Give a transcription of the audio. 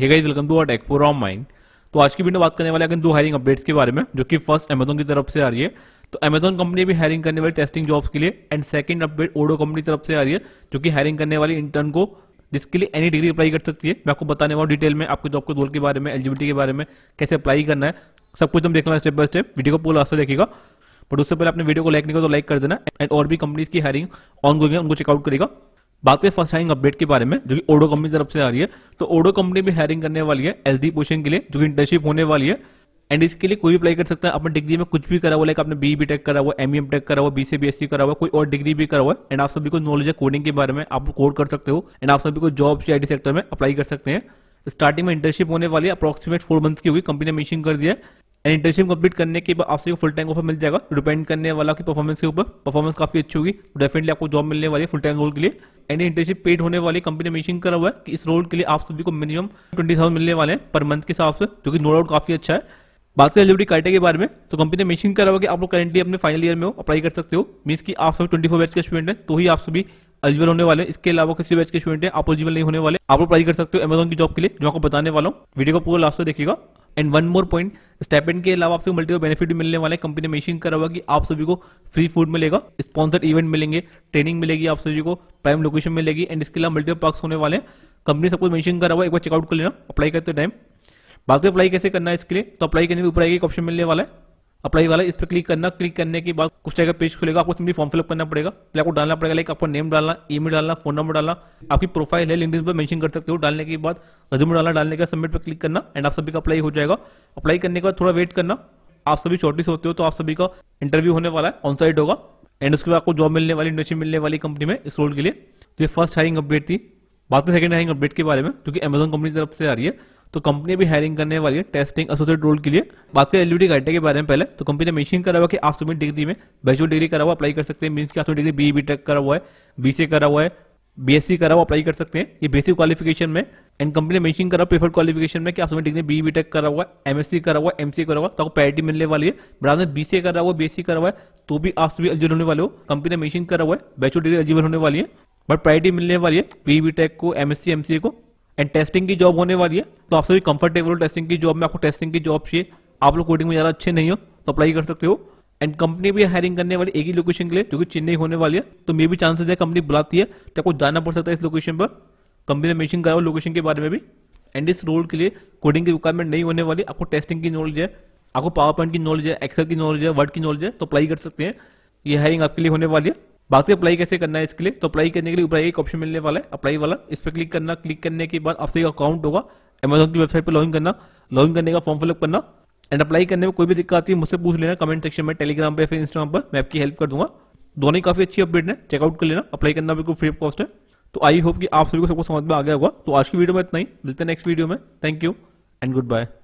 hey guys welcome to R for forum mind तो आज की वीडियो बात करने वाले अगर दो हायरिंग अपडेट्स के बारे में जो कि फर्स्ट अमेजोन की तरफ से आ रही है तो अमेजोन कंपनी भी हायरिंग करने वाली टेस्टिंग जॉब्स के लिए and second update Odoo company तरफ से आ रही है जो कि हायरिंग करने वाली इंटर्न को जिसके लिए एनी डिग्री अप्लाई कर सकती है मैं आपको बताने वाला डिटेल में आपको जॉब के रोल के बारे में एलिजिबिलिटी के बारे में कैसे अप्लाई करना है सब कुछ हम देखना स्टेप बाय स्टेप वीडियो को पूरा रास्ता देखेगा बट उससे पहले अपने वीडियो को लाइक नहीं करो तो लाइक कर देना एंड और भी कंपनीज की हायरिंग ऑन गोइंग है उनको चेकआउट करेगा बात करें फर्स्ट हायरिंग अपडेट के बारे में जो कि ओडो कंपनी तरफ से आ रही है तो ओडो कंपनी भी हायरिंग करने वाली है एस डी के लिए जो कि इंटर्नशिप होने वाली है एंड इसके लिए कोई भी अप्लाई कर सकता है अपने डिग्री में कुछ भी करा हुआ लाइक आपने बी बी टेक करा हुआ एम एम टेक करा हुआ B C B S C करा हुआ कोई और डिग्री भी करा हुआ है एंड आप सभी को नॉलेज है कोडिंग के बारे में आप कोड कर सकते हो एंड आप सभी को जॉब या आई सेक्टर में अप्लाई कर सकते हैं स्टार्टिंग में इंटर्नशिप होने वाली है अप्रॉक्सीमेट फोर मंथ की होगी कंपनी ने मिशिंग कर दिया एंड इंटर्नशिप कंप्लीट करने के बाद आप सभी को फुल टाइम ऑफर मिल जाएगा डिपेंड करने वाला की परफॉर्मेंस के ऊपर परफॉर्मेंस काफी अच्छी होगी डेफिनेटली तो आपको जॉब मिलने वाली है फुल टाइम रोल के लिए एनी इंटर्नशिप पेड होने वाली कंपनी ने मेंशन करा हुआ है कि इस रोल के लिए आप सभी को मिनिमम ट्वेंटी थाउजेंड मिलने वाले हैं पर मंथ के हिसाब से जो कि नो डाउट काफी अच्छा है बात करें एलिजिबिलिटी क्राइटेरिया के बारे में तो कंपनी ने मेंशन करा हुआ कि आप लोग करेंटली अपने फाइनल ईयर में हो अप्लाई कर सकते हो मीस की आप सभी ट्वेंटी फोर बैच के स्टूडेंट है तो ही आप सभी एलिजिबल होने वाले इसके अलावा किसी बैच के स्टूडेंट है आप एलिजिबल नहीं होने वाले आप अप्लाई कर सकते हो अमेजोन की जॉब के लिए जो आपको बताने वाला हूँ वीडियो को पूरा लास्ट से देखिएगा and one more point stipend के अलावा आपको मल्टीपल बेनिफिट भी मिलने वाले कंपनी ने मेंशन करा हुआ कि आप सभी को फ्री फूड मिलेगा स्पॉन्सर इवेंट मिलेंगे ट्रेनिंग मिलेगी आप सभी को प्राइम लोकेशन मिलेगी एंड इसके अलावा मल्टीपल पार्क होने वाले कंपनी सब कुछ मेंशन करा हुआ एक बार चेकआउट कर लेना अप्लाई करते टाइम बाकी अप्लाई कैसे करना है इसके लिए तो अप्लाई करने के ऊपर एक ऑप्शन मिलने वाला है अप्लाई वाला इस पर क्लिक करना क्लिक करने के बाद कुछ टाइप का पेज खुलेगा आपको सिंपली फॉर्म फिलअप करना पड़ेगा पहले आपको डालना पड़ेगा लाइक आपको नेम डालना ईमेल डालना फोन नंबर डालना आपकी प्रोफाइल है लिंक पर मेंशन कर सकते हो डालने के बाद रिज्यूम डालना डालने का सबमिट पर क्लिक करना एंड आप सभी का अप्लाई हो जाएगा अप्लाई करने के बाद थोड़ा वेट करना आप सभी शॉर्टिस होते हो तो आप सभी का इंटरव्यू होने वाला है ऑन साइड होगा एंड उसके बाद आपको जॉब मिलने वाली इंडस्ट्री मिलने वाली कंपनी में इस रोल के लिए तो ये फर्स्ट हायरिंग अपडेट थी बात तो सेकंड हायरिंग अपडेट के बारे में जो कि अमेजोन कंपनी की तरफ से आ रही है तो कंपनी भी हायरिंग करने वाली है टेस्टिंग एसोसिएट रोल के लिए बात करें एलयूडी गाइड के बारे में पहले तो कंपनी ने मेंशन करा हुआ कि आप सभी डिग्री में बैचलर डिग्री करा हुआ अप्लाई कर सकते हैं मीन की आप डिग्री बी बी टेक करा हुआ है बी से करा हुआ है बीएससी करा हुआ अप्लाई कर सकते हैं ये बेसिक क्वालिफिकेशन में एंड कंपनी ने मेंशन करा प्रीफर्ड क्वालिफिकेशन में कि आप समझ डिग्री बी बी टेक करा हुआ है एमएससी करा हुआ है एमसी करा हुआ तो आपको पैरिटी मिलने वाली है बराबर में बीसीए करा हुआ बीएससी करा हुआ है तो भी आप सभी एलिजिबल होने वाले हो कंपनी ने मेंशन करा हुआ है बैचलर डिग्री एलिजिबल होने वाली है बट प्रायरिटी मिलने वाली है बी बी टेक को एमएससी एमसीए को एंड टेस्टिंग की जॉब होने वाली है तो आप सभी कंफर्टेबल हो टेस्टिंग की जॉब में आपको टेस्टिंग की जॉब चाहिए आप लोग कोडिंग में ज़्यादा अच्छे नहीं हो तो अप्लाई कर सकते हो एंड कंपनी भी हायरिंग करने वाली एक ही लोकेशन के लिए जो कि चेन्नई होने वाली है तो मे भी चांसेस है कंपनी बुलाती है तो आपको जाना पड़ सकता है इस लोकेशन पर कंपनी ने मेंशन कराओ लोकेशन के बारे में भी एंड इस रोल के लिए कोडिंग की रिक्वायरमेंट नहीं होने वाली आपको टेस्टिंग की नॉलेज है आपको पावर पॉइंट की नॉलेज है एक्सेल की नॉलेज है वर्ड की नॉलेज है तो अप्लाई कर सकते हैं ये हायरिंग आपके लिए होने वाली है बाकी अप्लाई कैसे करना है इसके लिए तो अप्लाई करने के लिए ऊपर एक ऑप्शन मिलने वाला है अप्लाई वाला इस पर क्लिक करना क्लिक करने के बाद आपसे एक अकाउंट होगा अमेजोन की वेबसाइट पर लॉगिन करना लॉगिन करने का फॉर्म फिलअप करना एंड अप्लाई करने में कोई भी दिक्कत आती है मुझसे पूछ लेना कमेंट सेक्शन में टेलीग्राम पर फिर इंस्टाग्राम पर मैं आपकी हेल्प कर दूंगा दोनों ही काफी अच्छी अपडेट है चेकआउट कर लेना अप्लाई करना बिल्कुल फ्री ऑफ कॉस्ट है तो आई होप कि आप सभी को सबको समझ में आ गया होगा तो आज की वीडियो में इतना ही मिलते हैं नेक्स्ट वीडियो में thank you and good bye